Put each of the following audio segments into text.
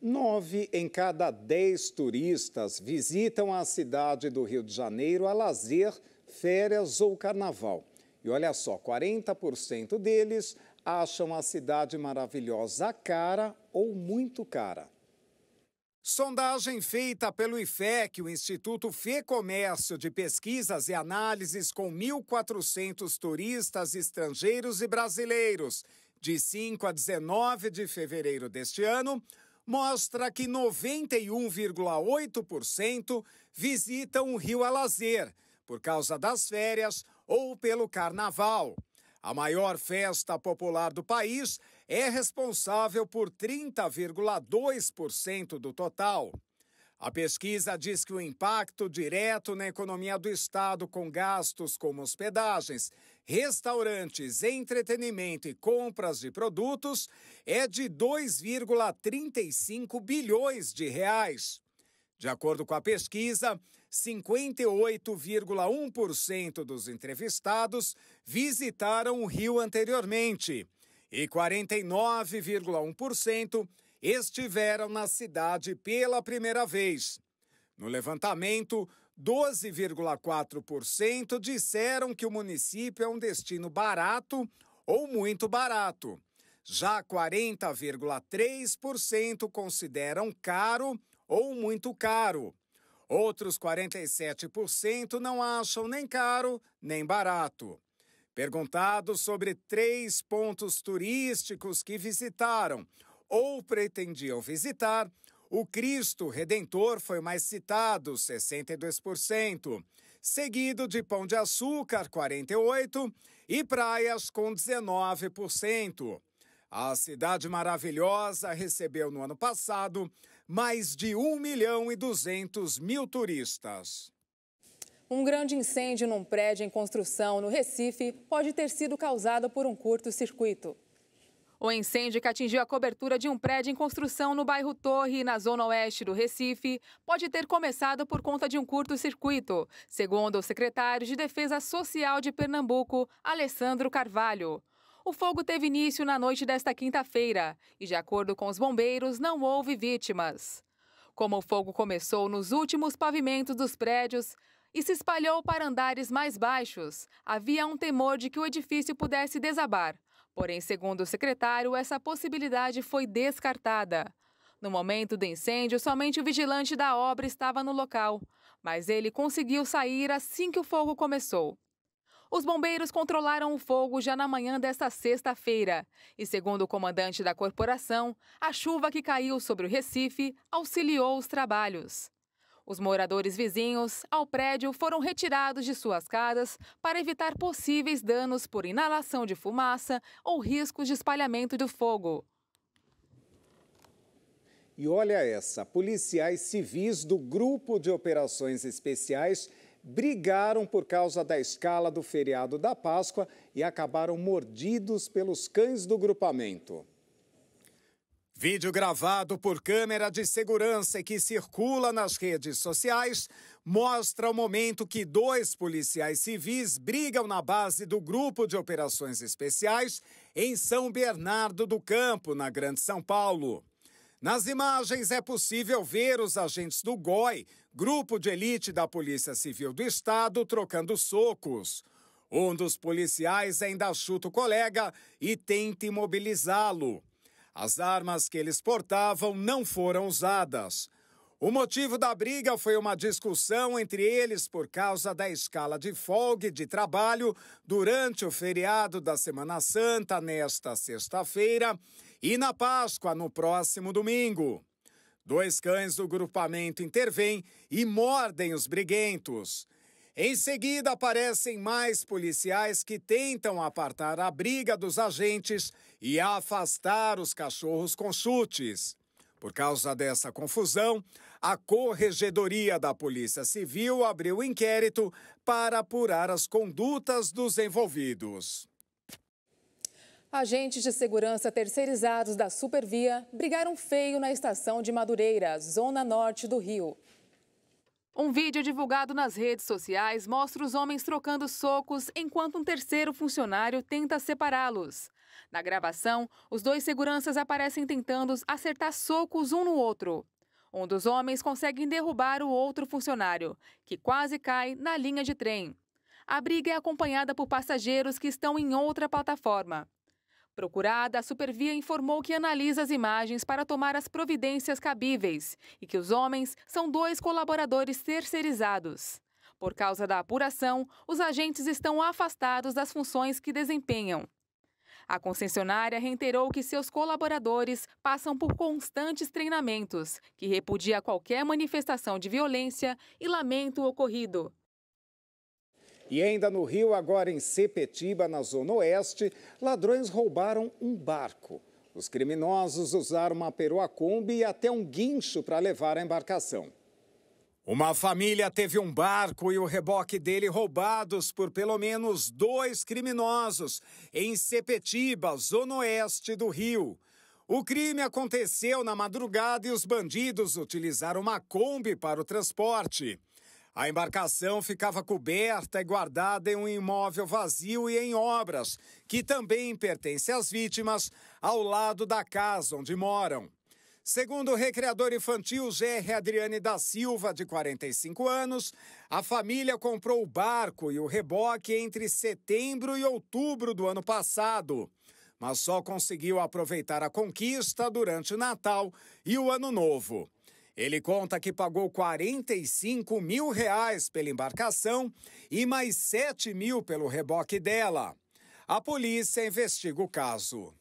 Nove em cada dez turistas visitam a cidade do Rio de Janeiro a lazer, férias ou carnaval. E olha só, 40% deles acham a cidade maravilhosa cara ou muito cara. Sondagem feita pelo IFEC, o Instituto Fê Comércio de Pesquisas e Análises, com 1.400 turistas estrangeiros e brasileiros, de 5 a 19 de fevereiro deste ano, mostra que 91,8% visitam o Rio a lazer, por causa das férias ou pelo carnaval. A maior festa popular do país é responsável por 30,2% do total. A pesquisa diz que o impacto direto na economia do Estado com gastos como hospedagens, restaurantes, entretenimento e compras de produtos é de 2,35 bilhões de reais. De acordo com a pesquisa, 58,1% dos entrevistados visitaram o Rio anteriormente e 49,1% estiveram na cidade pela primeira vez. No levantamento, 12,4% disseram que o município é um destino barato ou muito barato. Já 40,3% consideram caro ou muito caro. Outros 47% não acham nem caro nem barato. Perguntado sobre três pontos turísticos que visitaram ou pretendiam visitar, o Cristo Redentor foi mais citado, 62%, seguido de Pão de Açúcar, 48%, e Praias, com 19%. A Cidade Maravilhosa recebeu no ano passado mais de 1 milhão e 200 mil turistas. Um grande incêndio num prédio em construção no Recife pode ter sido causado por um curto-circuito. O incêndio que atingiu a cobertura de um prédio em construção no bairro Torre, na zona oeste do Recife, pode ter começado por conta de um curto-circuito, segundo o secretário de Defesa Social de Pernambuco, Alessandro Carvalho. O fogo teve início na noite desta quinta-feira e, de acordo com os bombeiros, não houve vítimas. Como o fogo começou nos últimos pavimentos dos prédios, e se espalhou para andares mais baixos. Havia um temor de que o edifício pudesse desabar. Porém, segundo o secretário, essa possibilidade foi descartada. No momento do incêndio, somente o vigilante da obra estava no local, mas ele conseguiu sair assim que o fogo começou. Os bombeiros controlaram o fogo já na manhã desta sexta-feira. E segundo o comandante da corporação, a chuva que caiu sobre o Recife auxiliou os trabalhos. Os moradores vizinhos ao prédio foram retirados de suas casas para evitar possíveis danos por inalação de fumaça ou riscos de espalhamento do fogo. E olha essa: policiais civis do Grupo de Operações Especiais brigaram por causa da escala do feriado da Páscoa e acabaram mordidos pelos cães do grupamento. Vídeo gravado por câmera de segurança que circula nas redes sociais mostra o momento que dois policiais civis brigam na base do Grupo de Operações Especiais em São Bernardo do Campo, na Grande São Paulo. Nas imagens é possível ver os agentes do GOI, grupo de elite da Polícia Civil do Estado, trocando socos. Um dos policiais ainda chuta o colega e tenta imobilizá-lo. As armas que eles portavam não foram usadas. O motivo da briga foi uma discussão entre eles por causa da escala de folga e de trabalho durante o feriado da Semana Santa nesta sexta-feira e na Páscoa no próximo domingo. Dois cães do grupamento intervêm e mordem os briguentos. Em seguida, aparecem mais policiais que tentam apartar a briga dos agentes e afastar os cachorros com chutes. Por causa dessa confusão, a Corregedoria da Polícia Civil abriu inquérito para apurar as condutas dos envolvidos. Agentes de segurança terceirizados da Supervia brigaram feio na estação de Madureira, zona norte do Rio. Um vídeo divulgado nas redes sociais mostra os homens trocando socos enquanto um terceiro funcionário tenta separá-los. Na gravação, os dois seguranças aparecem tentando acertar socos um no outro. Um dos homens consegue derrubar o outro funcionário, que quase cai na linha de trem. A briga é acompanhada por passageiros que estão em outra plataforma. Procurada, a Supervia informou que analisa as imagens para tomar as providências cabíveis e que os homens são dois colaboradores terceirizados. Por causa da apuração, os agentes estão afastados das funções que desempenham. A concessionária reiterou que seus colaboradores passam por constantes treinamentos, que repudia qualquer manifestação de violência e lamenta o ocorrido. E ainda no Rio, agora em Sepetiba, na Zona Oeste, ladrões roubaram um barco. Os criminosos usaram uma perua Kombi e até um guincho para levar a embarcação. Uma família teve um barco e o reboque dele roubados por pelo menos dois criminosos em Sepetiba, zona oeste do Rio. O crime aconteceu na madrugada e os bandidos utilizaram uma Kombi para o transporte. A embarcação ficava coberta e guardada em um imóvel vazio e em obras, que também pertence às vítimas, ao lado da casa onde moram. Segundo o recreador infantil GR Adriane da Silva, de 45 anos, a família comprou o barco e o reboque entre setembro e outubro do ano passado, mas só conseguiu aproveitar a conquista durante o Natal e o Ano Novo. Ele conta que pagou 45 mil reais pela embarcação e mais 7 mil pelo reboque dela. A polícia investiga o caso.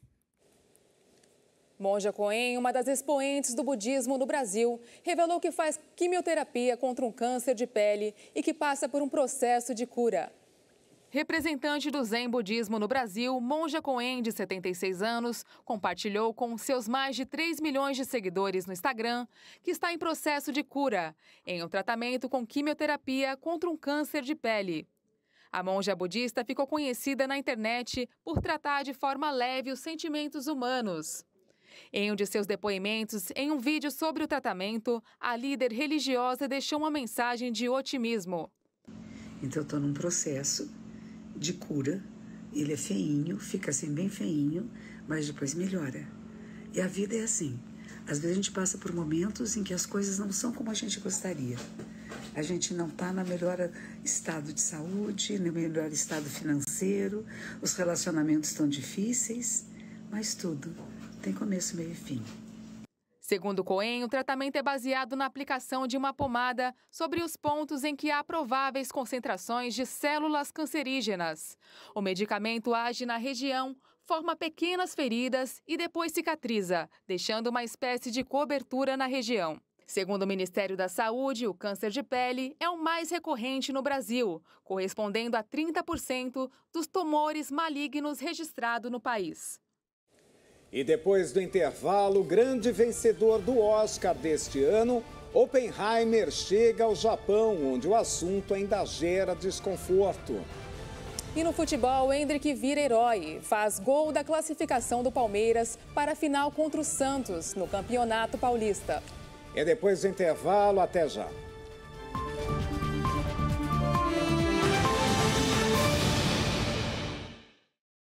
Monja Coen, uma das expoentes do budismo no Brasil, revelou que faz quimioterapia contra um câncer de pele e que passa por um processo de cura. Representante do Zen Budismo no Brasil, Monja Coen, de 76 anos, compartilhou com seus mais de 3 milhões de seguidores no Instagram que está em processo de cura, em um tratamento com quimioterapia contra um câncer de pele. A monja budista ficou conhecida na internet por tratar de forma leve os sentimentos humanos. Em um de seus depoimentos, em um vídeo sobre o tratamento, a líder religiosa deixou uma mensagem de otimismo. Então, eu estou num processo de cura. Ele é feinho, fica assim bem feinho, mas depois melhora. E a vida é assim. Às vezes a gente passa por momentos em que as coisas não são como a gente gostaria. A gente não está no melhor estado de saúde, no melhor estado financeiro, os relacionamentos estão difíceis, mas tudo tem começo, meio e fim. Segundo Cohen, o tratamento é baseado na aplicação de uma pomada sobre os pontos em que há prováveis concentrações de células cancerígenas. O medicamento age na região, forma pequenas feridas e depois cicatriza, deixando uma espécie de cobertura na região. Segundo o Ministério da Saúde, o câncer de pele é o mais recorrente no Brasil, correspondendo a 30% dos tumores malignos registrados no país. E depois do intervalo, grande vencedor do Oscar deste ano, Oppenheimer chega ao Japão, onde o assunto ainda gera desconforto. E no futebol, Hendrick vira herói. Faz gol da classificação do Palmeiras para a final contra o Santos, no Campeonato Paulista. É depois do intervalo, até já.